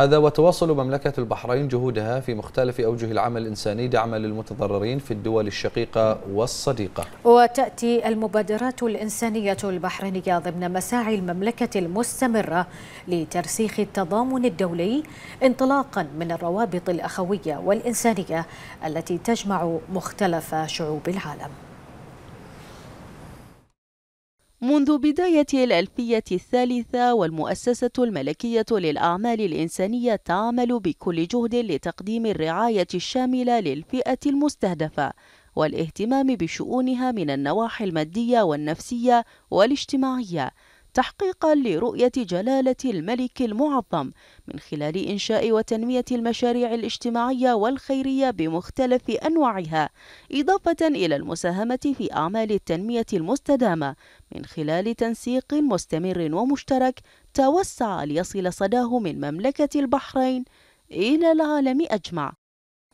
هذا وتواصل مملكة البحرين جهودها في مختلف أوجه العمل الإنساني دعما للمتضررين في الدول الشقيقة والصديقة وتأتي المبادرات الإنسانية البحرينية ضمن مساعي المملكة المستمرة لترسيخ التضامن الدولي انطلاقا من الروابط الأخوية والإنسانية التي تجمع مختلف شعوب العالم منذ بداية الألفية الثالثة والمؤسسة الملكية للأعمال الإنسانية تعمل بكل جهد لتقديم الرعاية الشاملة للفئة المستهدفة والاهتمام بشؤونها من النواحي المادية والنفسية والاجتماعية تحقيقا لرؤية جلالة الملك المعظم من خلال إنشاء وتنمية المشاريع الاجتماعية والخيرية بمختلف أنواعها، إضافة إلى المساهمة في أعمال التنمية المستدامة من خلال تنسيق مستمر ومشترك توسع ليصل صداه من مملكة البحرين إلى العالم أجمع.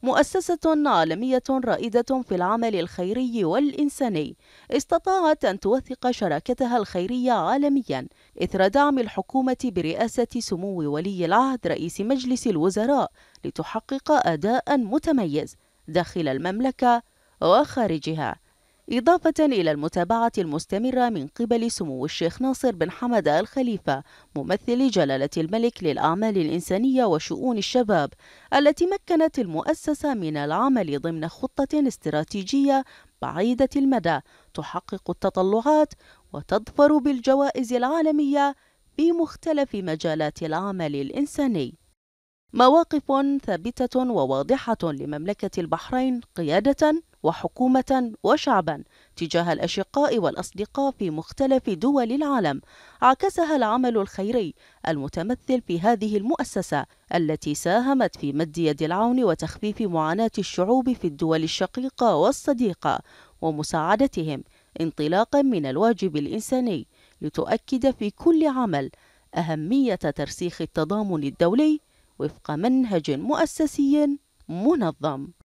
مؤسسة عالمية رائدة في العمل الخيري والإنساني استطاعت أن توثق شراكتها الخيرية عالميا إثر دعم الحكومة برئاسة سمو ولي العهد رئيس مجلس الوزراء لتحقق أداء متميز داخل المملكة وخارجها إضافة إلى المتابعة المستمرة من قبل سمو الشيخ ناصر بن حمد الخليفة ممثل جلالة الملك للأعمال الإنسانية وشؤون الشباب التي مكنت المؤسسة من العمل ضمن خطة استراتيجية بعيدة المدى تحقق التطلعات وتظفر بالجوائز العالمية في مختلف مجالات العمل الإنساني مواقف ثابتة وواضحة لمملكة البحرين قيادة وحكومة وشعبا تجاه الأشقاء والأصدقاء في مختلف دول العالم عكسها العمل الخيري المتمثل في هذه المؤسسة التي ساهمت في مد يد العون وتخفيف معاناة الشعوب في الدول الشقيقة والصديقة ومساعدتهم انطلاقا من الواجب الإنساني لتؤكد في كل عمل أهمية ترسيخ التضامن الدولي وفق منهج مؤسسي منظم